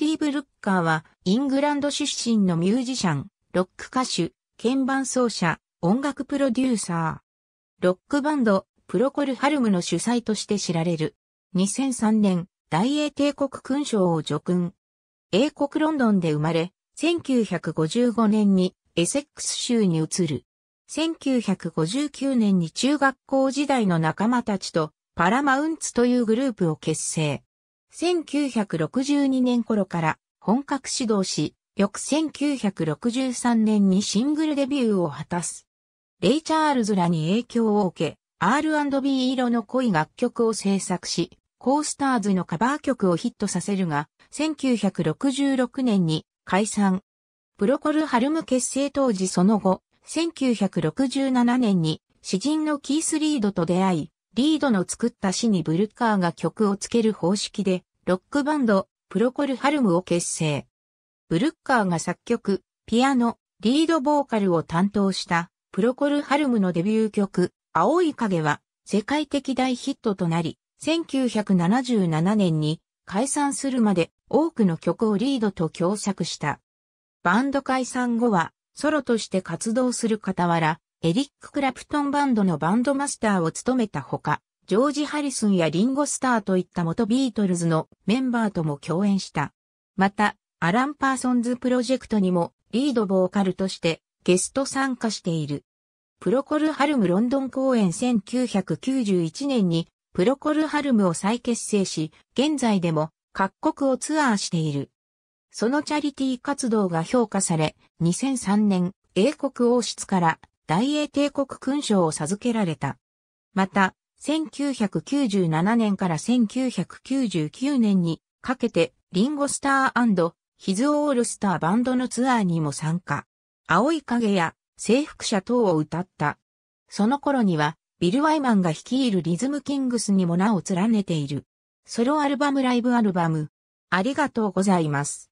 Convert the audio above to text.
ティーブ・ルッカーは、イングランド出身のミュージシャン、ロック歌手、鍵盤奏者、音楽プロデューサー。ロックバンド、プロコル・ハルムの主催として知られる。2003年、大英帝国勲章を除勲。英国ロンドンで生まれ、1955年にエセックス州に移る。1959年に中学校時代の仲間たちとパラマウンツというグループを結成。1962年頃から本格始動し、翌1963年にシングルデビューを果たす。レイ・チャールズらに影響を受け、R&B 色の濃い楽曲を制作し、コースターズのカバー曲をヒットさせるが、1966年に解散。プロコル・ハルム結成当時その後、1967年に詩人のキース・リードと出会い、リードの作った詩にブルッカーが曲をつける方式で、ロックバンド、プロコルハルムを結成。ブルッカーが作曲、ピアノ、リードボーカルを担当した、プロコルハルムのデビュー曲、青い影は、世界的大ヒットとなり、1977年に解散するまで多くの曲をリードと共作した。バンド解散後は、ソロとして活動する傍ら、エリック・クラプトンバンドのバンドマスターを務めたほか、ジョージ・ハリスンやリンゴ・スターといった元ビートルズのメンバーとも共演した。また、アラン・パーソンズプロジェクトにもリードボーカルとしてゲスト参加している。プロコル・ハルムロンドン公演1991年にプロコル・ハルムを再結成し、現在でも各国をツアーしている。そのチャリティー活動が評価され、2003年英国王室から大英帝国勲章を授けられた。また、1997年から1999年にかけてリンゴスターヒズオールスターバンドのツアーにも参加。青い影や征服者等を歌った。その頃にはビル・ワイマンが率いるリズムキングスにも名を連ねている。ソロアルバムライブアルバム。ありがとうございます。